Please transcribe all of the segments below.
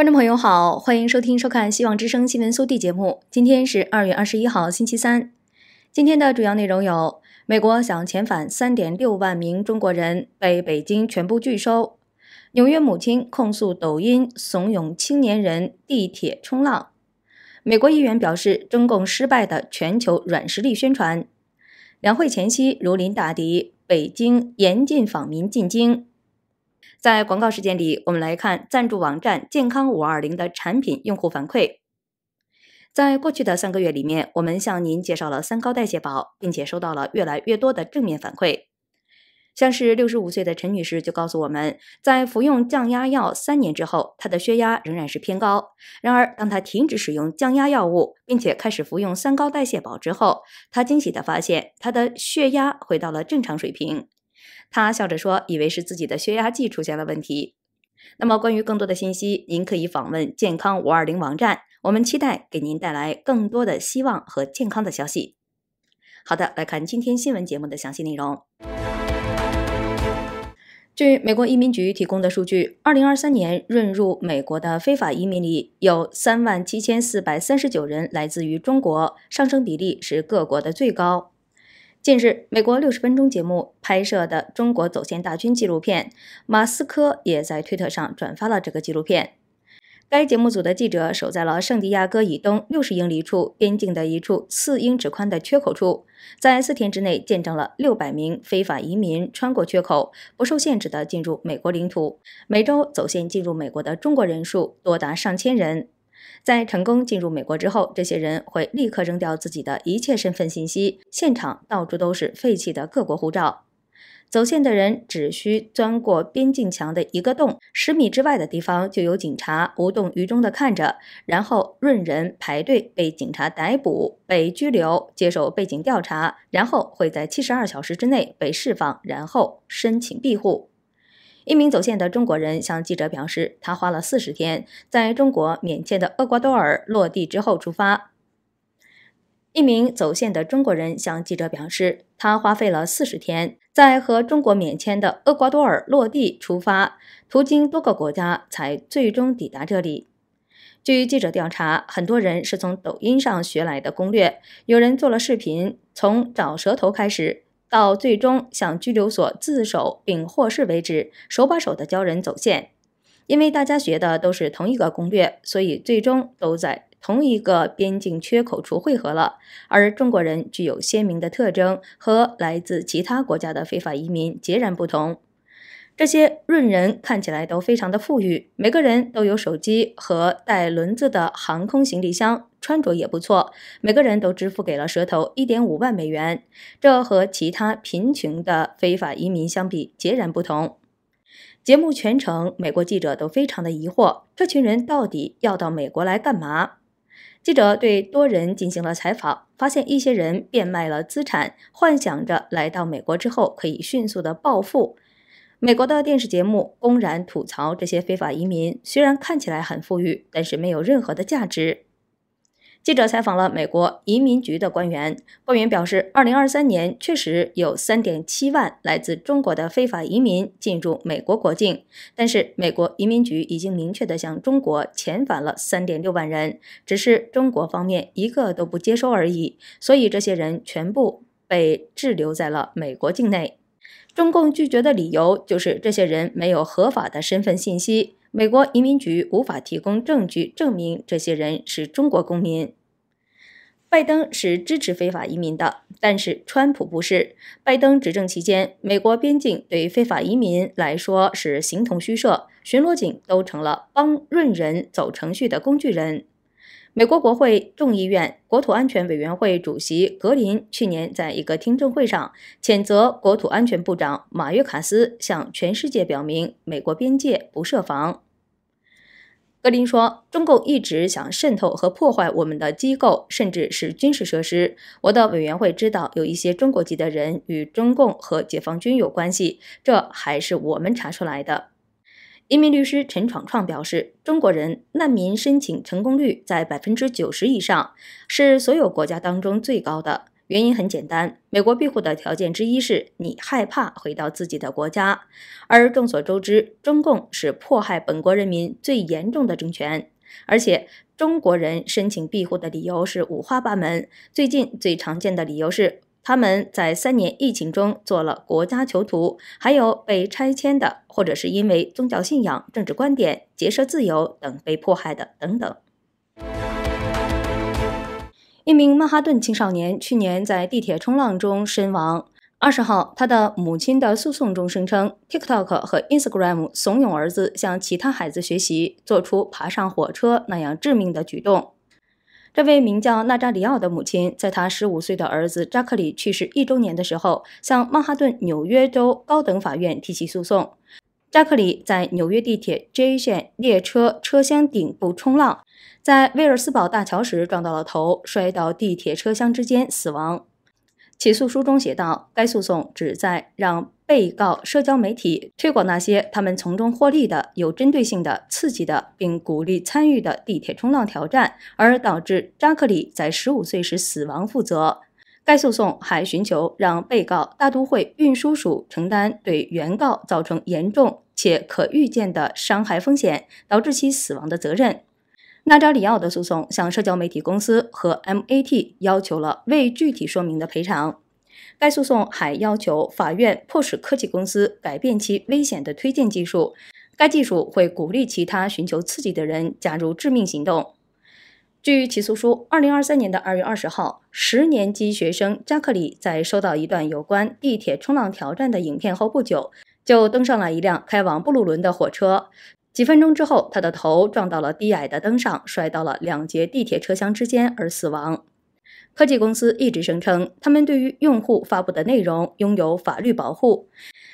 观众朋友好，欢迎收听收看《希望之声》新闻速递节目。今天是二月二十一号，星期三。今天的主要内容有：美国想遣返三点六万名中国人，被北京全部拒收；纽约母亲控诉抖音怂恿青年人地铁冲浪；美国议员表示中共失败的全球软实力宣传；两会前夕如临大敌，北京严禁访民进京。在广告时间里，我们来看赞助网站“健康五二零”的产品用户反馈。在过去的三个月里面，我们向您介绍了“三高代谢宝”，并且收到了越来越多的正面反馈。像是六十五岁的陈女士就告诉我们，在服用降压药三年之后，她的血压仍然是偏高。然而，当她停止使用降压药物，并且开始服用“三高代谢宝”之后，她惊喜地发现，她的血压回到了正常水平。他笑着说：“以为是自己的血压计出现了问题。”那么，关于更多的信息，您可以访问健康五二零网站。我们期待给您带来更多的希望和健康的消息。好的，来看今天新闻节目的详细内容。据美国移民局提供的数据，2023年润入美国的非法移民里有3万7千4百39人来自于中国，上升比例是各国的最高。近日，美国《六十分钟》节目拍摄的中国走线大军纪录片，马斯科也在推特上转发了这个纪录片。该节目组的记者守在了圣地亚哥以东六十英里处边境的一处四英尺宽的缺口处，在四天之内见证了六百名非法移民穿过缺口，不受限制地进入美国领土。每周走线进入美国的中国人数多达上千人。在成功进入美国之后，这些人会立刻扔掉自己的一切身份信息。现场到处都是废弃的各国护照。走线的人只需钻过边境墙的一个洞，十米之外的地方就有警察无动于衷地看着，然后润人排队被警察逮捕、被拘留、接受背景调查，然后会在七十二小时之内被释放，然后申请庇护。一名走线的中国人向记者表示，他花了四十天在中国免签的厄瓜多尔落地之后出发。一名走线的中国人向记者表示，他花费了四十天在和中国免签的厄瓜多尔落地出发，途经多个国家才最终抵达这里。据记者调查，很多人是从抖音上学来的攻略，有人做了视频，从找蛇头开始。到最终向拘留所自首并获释为止，手把手的教人走线，因为大家学的都是同一个攻略，所以最终都在同一个边境缺口处汇合了。而中国人具有鲜明的特征，和来自其他国家的非法移民截然不同。这些润人看起来都非常的富裕，每个人都有手机和带轮子的航空行李箱。穿着也不错，每个人都支付给了蛇头一点五万美元，这和其他贫穷的非法移民相比截然不同。节目全程，美国记者都非常的疑惑，这群人到底要到美国来干嘛？记者对多人进行了采访，发现一些人变卖了资产，幻想着来到美国之后可以迅速的暴富。美国的电视节目公然吐槽这些非法移民，虽然看起来很富裕，但是没有任何的价值。记者采访了美国移民局的官员，官员表示，二零二三年确实有三点七万来自中国的非法移民进入美国国境，但是美国移民局已经明确的向中国遣返了三点六万人，只是中国方面一个都不接收而已，所以这些人全部被滞留在了美国境内。中共拒绝的理由就是这些人没有合法的身份信息。美国移民局无法提供证据证明这些人是中国公民。拜登是支持非法移民的，但是川普不是。拜登执政期间，美国边境对非法移民来说是形同虚设，巡逻警都成了帮润人走程序的工具人。美国国会众议院国土安全委员会主席格林去年在一个听证会上谴责国土安全部长马约卡斯向全世界表明美国边界不设防。格林说：“中共一直想渗透和破坏我们的机构，甚至是军事设施。我的委员会知道有一些中国籍的人与中共和解放军有关系，这还是我们查出来的。”移民律师陈闯闯表示，中国人难民申请成功率在百分之九十以上，是所有国家当中最高的。原因很简单，美国庇护的条件之一是你害怕回到自己的国家，而众所周知，中共是迫害本国人民最严重的政权。而且，中国人申请庇护的理由是五花八门，最近最常见的理由是。他们在三年疫情中做了国家囚徒，还有被拆迁的，或者是因为宗教信仰、政治观点、结社自由等被迫害的，等等。一名曼哈顿青少年去年在地铁冲浪中身亡。二十号，他的母亲的诉讼中声称，TikTok 和 Instagram 怂恿儿子向其他孩子学习，做出爬上火车那样致命的举动。这位名叫纳扎里奥的母亲，在他15岁的儿子扎克里去世一周年的时候，向曼哈顿纽约州高等法院提起诉讼。扎克里在纽约地铁 J 线列车车厢顶部冲浪，在威尔斯堡大桥时撞到了头，摔倒地铁车厢之间死亡。起诉书中写道，该诉讼旨在让。被告社交媒体推广那些他们从中获利的、有针对性的、刺激的，并鼓励参与的地铁冲浪挑战，而导致扎克里在十五岁时死亡负责。该诉讼还寻求让被告大都会运输署承担对原告造成严重且可预见的伤害风险，导致其死亡的责任。纳扎里奥的诉讼向社交媒体公司和 MAT 要求了未具体说明的赔偿。该诉讼还要求法院迫使科技公司改变其危险的推荐技术。该技术会鼓励其他寻求刺激的人加入致命行动。据起诉书，2023年的2月20号，十年级学生扎克里在收到一段有关地铁冲浪挑战的影片后不久，就登上了一辆开往布鲁伦的火车。几分钟之后，他的头撞到了低矮的灯上，摔到了两节地铁车厢之间而死亡。科技公司一直声称，他们对于用户发布的内容拥有法律保护。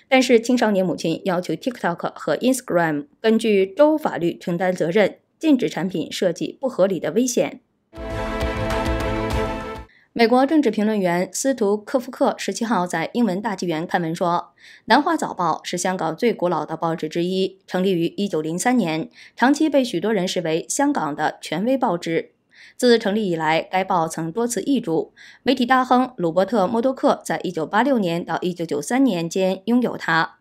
但是，青少年母亲要求 TikTok 和 Instagram 根据州法律承担责任，禁止产品设计不合理的危险。美国政治评论员斯图克夫克十七号在英文大纪元刊文说：“南华早报是香港最古老的报纸之一，成立于一九零三年，长期被许多人视为香港的权威报纸。”自成立以来，该报曾多次易主。媒体大亨鲁伯特·默多克在一九八六年到一九九三年间拥有它。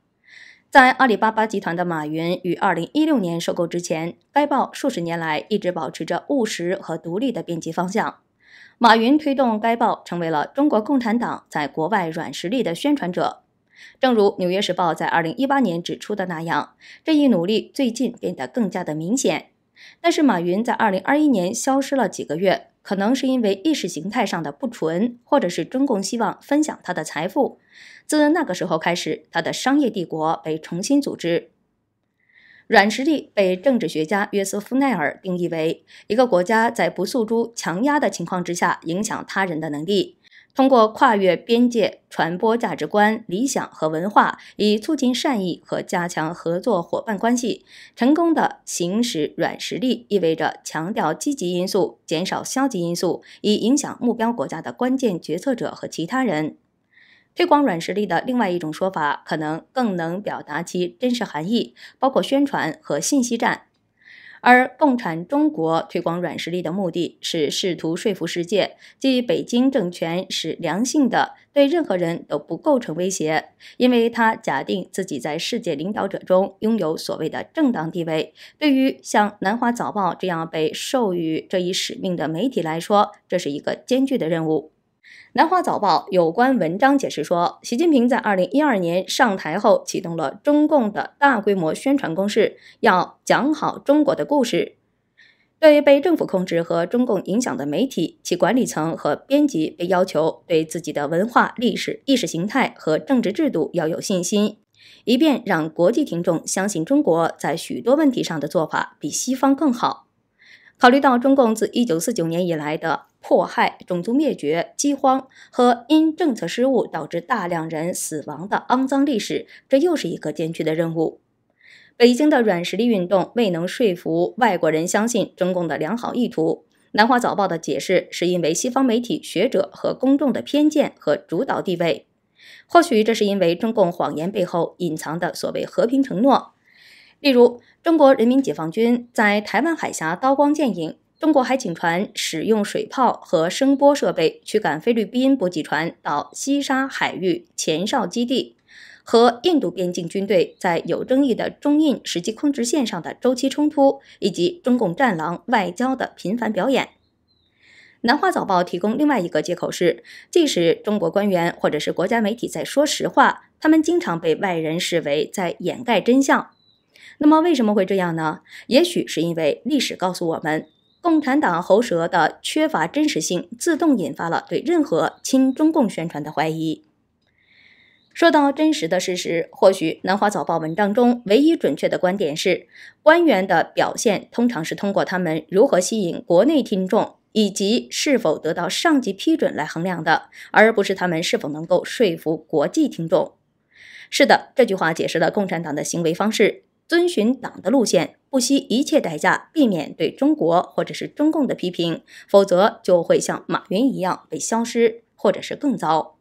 在阿里巴巴集团的马云于二零一六年收购之前，该报数十年来一直保持着务实和独立的编辑方向。马云推动该报成为了中国共产党在国外软实力的宣传者。正如《纽约时报》在二零一八年指出的那样，这一努力最近变得更加的明显。但是马云在2021年消失了几个月，可能是因为意识形态上的不纯，或者是中共希望分享他的财富。自那个时候开始，他的商业帝国被重新组织。软实力被政治学家约瑟夫奈尔定义为一个国家在不诉诸强压的情况之下影响他人的能力。通过跨越边界传播价值观、理想和文化，以促进善意和加强合作伙伴关系，成功的行使软实力意味着强调积极因素，减少消极因素，以影响目标国家的关键决策者和其他人。推广软实力的另外一种说法可能更能表达其真实含义，包括宣传和信息战。而共产中国推广软实力的目的是试图说服世界，即北京政权是良性的，对任何人都不构成威胁，因为他假定自己在世界领导者中拥有所谓的正当地位。对于像《南华早报》这样被授予这一使命的媒体来说，这是一个艰巨的任务。南华早报有关文章解释说，习近平在二零一二年上台后启动了中共的大规模宣传攻势，要讲好中国的故事。对被政府控制和中共影响的媒体，其管理层和编辑被要求对自己的文化、历史、意识形态和政治制度要有信心，以便让国际听众相信中国在许多问题上的做法比西方更好。考虑到中共自一九四九年以来的。迫害、种族灭绝、饥荒和因政策失误导致大量人死亡的肮脏历史，这又是一个艰巨的任务。北京的软实力运动未能说服外国人相信中共的良好意图。南华早报的解释是因为西方媒体、学者和公众的偏见和主导地位。或许这是因为中共谎言背后隐藏的所谓和平承诺，例如中国人民解放军在台湾海峡刀光剑影。中国海警船使用水炮和声波设备驱赶菲律宾补给船到西沙海域前哨基地，和印度边境军队在有争议的中印实际控制线上的周期冲突，以及中共“战狼”外交的频繁表演。南华早报提供另外一个借口是，即使中国官员或者是国家媒体在说实话，他们经常被外人视为在掩盖真相。那么为什么会这样呢？也许是因为历史告诉我们。共产党喉舌的缺乏真实性，自动引发了对任何亲中共宣传的怀疑。说到真实的事实，或许《南华早报》文章中唯一准确的观点是：官员的表现通常是通过他们如何吸引国内听众以及是否得到上级批准来衡量的，而不是他们是否能够说服国际听众。是的，这句话解释了共产党的行为方式，遵循党的路线。不惜一切代价避免对中国或者是中共的批评，否则就会像马云一样被消失，或者是更糟。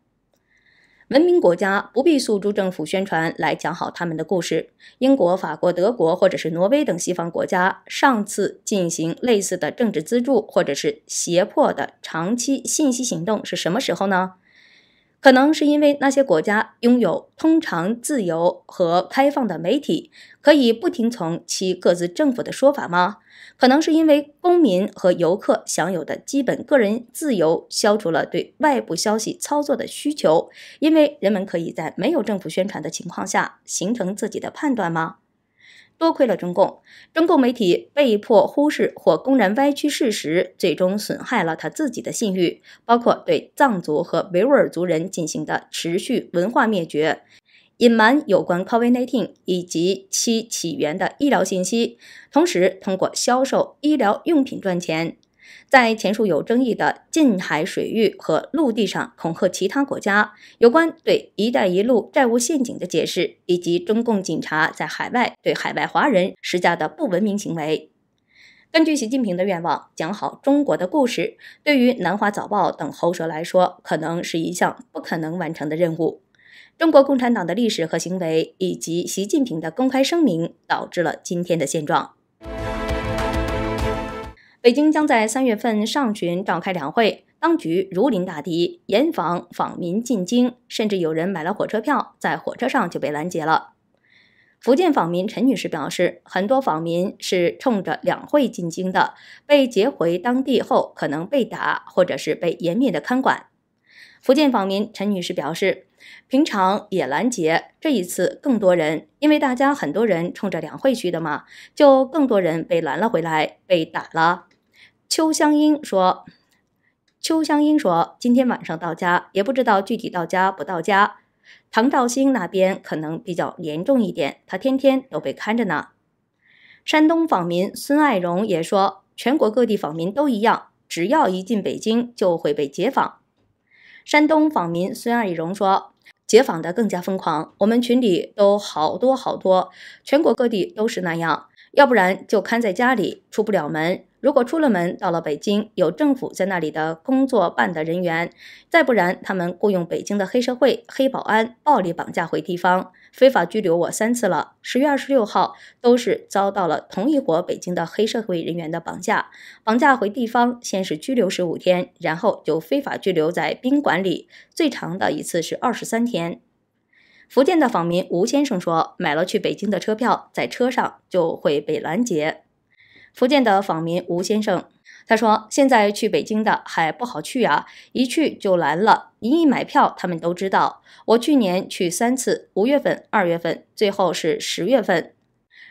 文明国家不必诉诸政府宣传来讲好他们的故事。英国、法国、德国或者是挪威等西方国家，上次进行类似的政治资助或者是胁迫的长期信息行动是什么时候呢？可能是因为那些国家拥有通常自由和开放的媒体，可以不听从其各自政府的说法吗？可能是因为公民和游客享有的基本个人自由消除了对外部消息操作的需求，因为人们可以在没有政府宣传的情况下形成自己的判断吗？多亏了中共，中共媒体被迫忽视或公然歪曲事实，最终损害了他自己的信誉，包括对藏族和维吾尔族人进行的持续文化灭绝，隐瞒有关 COVID-19 以及其起源的医疗信息，同时通过销售医疗用品赚钱。在前述有争议的近海水域和陆地上恐吓其他国家有关对“一带一路”债务陷阱的解释，以及中共警察在海外对海外华人施加的不文明行为。根据习近平的愿望，讲好中国的故事，对于南华早报等喉舌来说，可能是一项不可能完成的任务。中国共产党的历史和行为，以及习近平的公开声明，导致了今天的现状。北京将在三月份上旬召开两会，当局如临大敌，严防访民进京，甚至有人买了火车票，在火车上就被拦截了。福建访民陈女士表示，很多访民是冲着两会进京的，被截回当地后，可能被打或者是被严密的看管。福建访民陈女士表示，平常也拦截，这一次更多人，因为大家很多人冲着两会去的嘛，就更多人被拦了回来，被打了。邱香英说：“邱香英说，今天晚上到家，也不知道具体到家不到家。唐兆兴那边可能比较严重一点，他天天都被看着呢。”山东访民孙爱荣也说：“全国各地访民都一样，只要一进北京就会被解访。”山东访民孙爱荣说：“解访的更加疯狂，我们群里都好多好多，全国各地都是那样。”要不然就看在家里出不了门。如果出了门，到了北京，有政府在那里的工作办的人员。再不然，他们雇佣北京的黑社会、黑保安暴力绑架回地方，非法拘留我三次了。十月二十六号，都是遭到了同一伙北京的黑社会人员的绑架，绑架回地方，先是拘留十五天，然后就非法拘留在宾馆里，最长的一次是二十三天。福建的访民吴先生说：“买了去北京的车票，在车上就会被拦截。”福建的访民吴先生他说：“现在去北京的还不好去啊，一去就拦了。您一买票，他们都知道。我去年去三次，五月份、二月份，最后是十月份。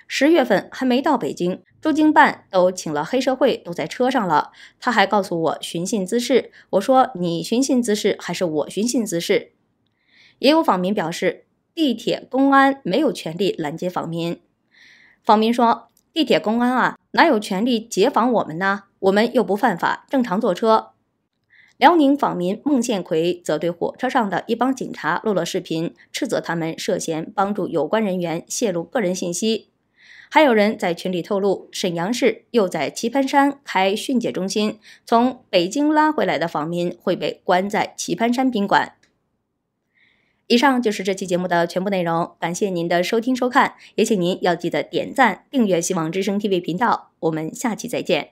十月份还没到北京，驻京办都请了黑社会都在车上了。他还告诉我寻衅滋事。我说你寻衅滋事还是我寻衅滋事？”也有访民表示。地铁公安没有权利拦截访民。访民说：“地铁公安啊，哪有权利截访我们呢？我们又不犯法，正常坐车。”辽宁访民孟宪魁则对火车上的一帮警察录了视频，斥责他们涉嫌帮助有关人员泄露个人信息。还有人在群里透露，沈阳市又在棋盘山开训诫中心，从北京拉回来的访民会被关在棋盘山宾馆。以上就是这期节目的全部内容，感谢您的收听收看，也请您要记得点赞、订阅“希望之声 ”TV 频道，我们下期再见。